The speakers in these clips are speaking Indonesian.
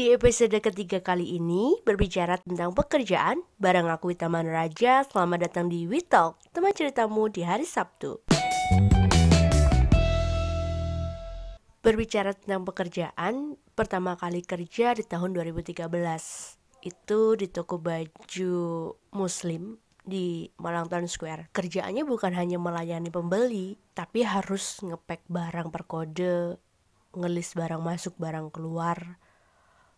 Di episode ketiga kali ini berbicara tentang pekerjaan bareng aku Taman Raja. Selamat datang di Witalk, teman ceritamu di hari Sabtu. Berbicara tentang pekerjaan, pertama kali kerja di tahun 2013 itu di toko baju muslim di Malang Town Square. Kerjaannya bukan hanya melayani pembeli, tapi harus ngepack barang per kode, ngelis barang masuk, barang keluar,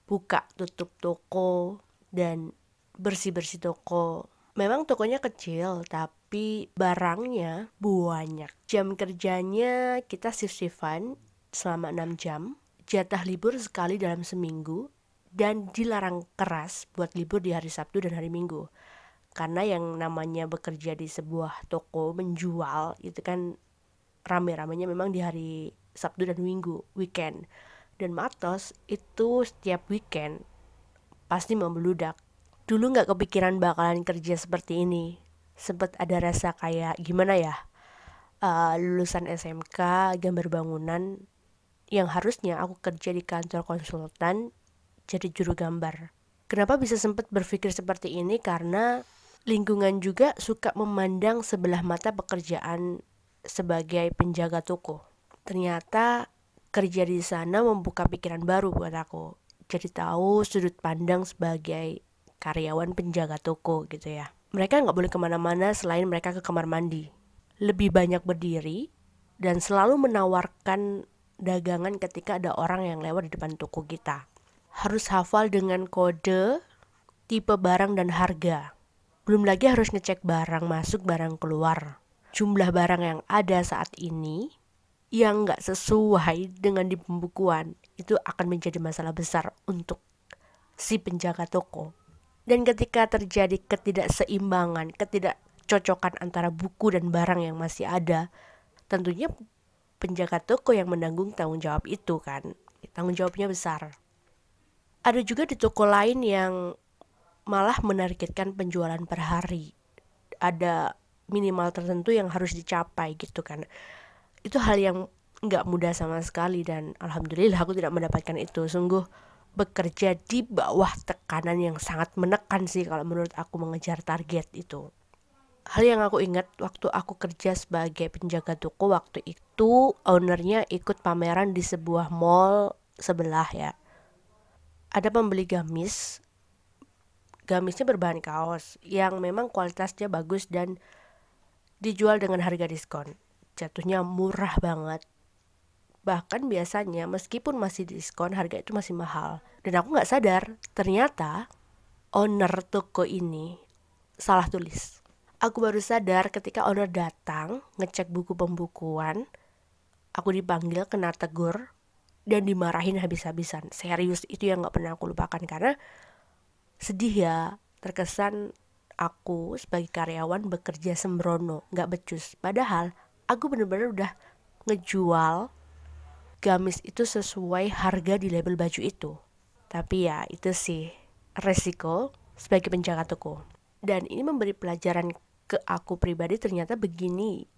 buka tutup toko dan bersih-bersih toko. Memang tokonya kecil, tapi barangnya banyak. Jam kerjanya kita shift-shiftan selama enam jam, jatah libur sekali dalam seminggu, dan dilarang keras buat libur di hari Sabtu dan hari Minggu. Karena yang namanya bekerja di sebuah toko menjual itu kan rame-ramenya memang di hari Sabtu dan Minggu, weekend dan Matos itu setiap weekend pasti membeludak. Dulu nggak kepikiran bakalan kerja seperti ini. Sempet ada rasa kayak gimana ya, uh, lulusan SMK gambar bangunan yang harusnya aku kerja di kantor konsultan jadi juru gambar. Kenapa bisa sempat berpikir seperti ini? Karena lingkungan juga suka memandang sebelah mata pekerjaan sebagai penjaga toko. Ternyata kerja di sana membuka pikiran baru buat aku. Jadi tahu sudut pandang sebagai karyawan penjaga toko gitu ya. Mereka nggak boleh kemana-mana selain mereka ke kamar mandi. Lebih banyak berdiri dan selalu menawarkan dagangan ketika ada orang yang lewat di depan toko kita. Harus hafal dengan kode, tipe barang dan harga. Belum lagi harus ngecek barang masuk, barang keluar. Jumlah barang yang ada saat ini yang nggak sesuai dengan di pembukuan itu akan menjadi masalah besar untuk si penjaga toko. Dan ketika terjadi ketidakseimbangan, ketidakcocokan antara buku dan barang yang masih ada, tentunya penjaga toko yang menanggung tanggung jawab itu kan. Tanggung jawabnya besar. Ada juga di toko lain yang malah menargetkan penjualan per hari. Ada minimal tertentu yang harus dicapai gitu kan itu hal yang nggak mudah sama sekali dan alhamdulillah aku tidak mendapatkan itu sungguh bekerja di bawah tekanan yang sangat menekan sih kalau menurut aku mengejar target itu hal yang aku ingat waktu aku kerja sebagai penjaga toko waktu itu ownernya ikut pameran di sebuah mall sebelah ya ada pembeli gamis gamisnya berbahan kaos yang memang kualitasnya bagus dan dijual dengan harga diskon jatuhnya murah banget bahkan biasanya meskipun masih diskon harga itu masih mahal dan aku nggak sadar ternyata owner toko ini salah tulis aku baru sadar ketika owner datang ngecek buku pembukuan aku dipanggil kena tegur dan dimarahin habis-habisan serius itu yang nggak pernah aku lupakan karena sedih ya terkesan aku sebagai karyawan bekerja sembrono nggak becus padahal aku bener-bener udah ngejual gamis itu sesuai harga di label baju itu. Tapi ya itu sih resiko sebagai penjaga toko. Dan ini memberi pelajaran ke aku pribadi ternyata begini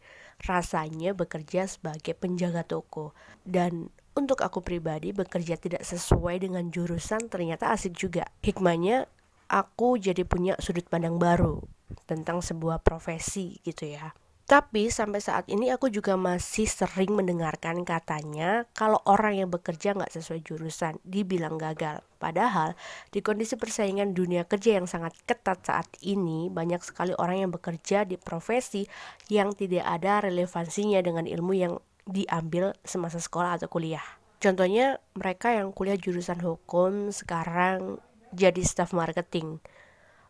rasanya bekerja sebagai penjaga toko. Dan untuk aku pribadi bekerja tidak sesuai dengan jurusan ternyata asik juga. Hikmahnya aku jadi punya sudut pandang baru tentang sebuah profesi gitu ya. Tapi sampai saat ini aku juga masih sering mendengarkan katanya kalau orang yang bekerja nggak sesuai jurusan dibilang gagal. Padahal di kondisi persaingan dunia kerja yang sangat ketat saat ini banyak sekali orang yang bekerja di profesi yang tidak ada relevansinya dengan ilmu yang diambil semasa sekolah atau kuliah. Contohnya mereka yang kuliah jurusan hukum sekarang jadi staff marketing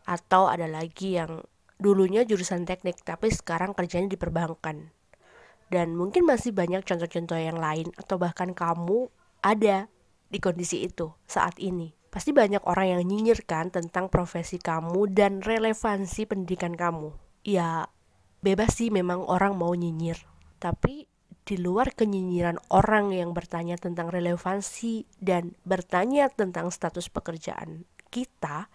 atau ada lagi yang dulunya jurusan teknik tapi sekarang kerjanya di perbankan. Dan mungkin masih banyak contoh-contoh yang lain atau bahkan kamu ada di kondisi itu saat ini. Pasti banyak orang yang nyinyirkan tentang profesi kamu dan relevansi pendidikan kamu. Ya, bebas sih memang orang mau nyinyir. Tapi di luar kenyinyiran orang yang bertanya tentang relevansi dan bertanya tentang status pekerjaan kita,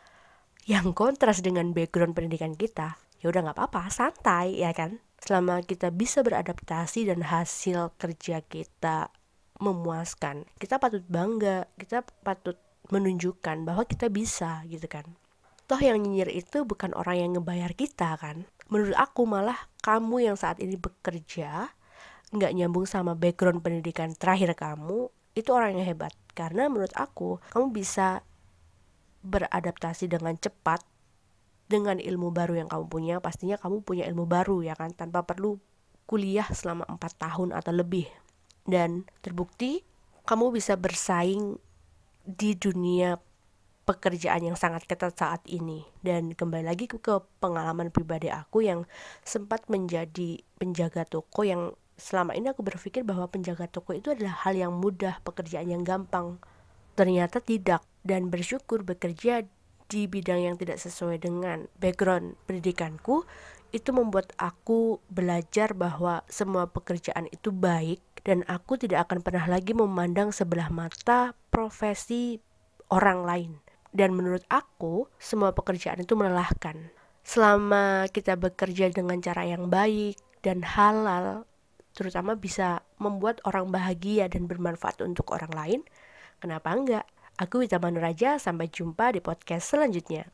yang kontras dengan background pendidikan kita, ya udah nggak apa-apa, santai ya kan. Selama kita bisa beradaptasi dan hasil kerja kita memuaskan, kita patut bangga, kita patut menunjukkan bahwa kita bisa gitu kan. Toh yang nyinyir itu bukan orang yang ngebayar kita kan. Menurut aku malah kamu yang saat ini bekerja nggak nyambung sama background pendidikan terakhir kamu itu orang yang hebat karena menurut aku kamu bisa beradaptasi dengan cepat dengan ilmu baru yang kamu punya, pastinya kamu punya ilmu baru ya kan, tanpa perlu kuliah selama 4 tahun atau lebih. Dan terbukti kamu bisa bersaing di dunia pekerjaan yang sangat ketat saat ini. Dan kembali lagi ke pengalaman pribadi aku yang sempat menjadi penjaga toko yang selama ini aku berpikir bahwa penjaga toko itu adalah hal yang mudah, pekerjaan yang gampang. Ternyata tidak dan bersyukur bekerja di bidang yang tidak sesuai dengan background pendidikanku itu membuat aku belajar bahwa semua pekerjaan itu baik dan aku tidak akan pernah lagi memandang sebelah mata profesi orang lain dan menurut aku semua pekerjaan itu melelahkan selama kita bekerja dengan cara yang baik dan halal terutama bisa membuat orang bahagia dan bermanfaat untuk orang lain kenapa enggak Aku Wita Manuraja, sampai jumpa di podcast selanjutnya.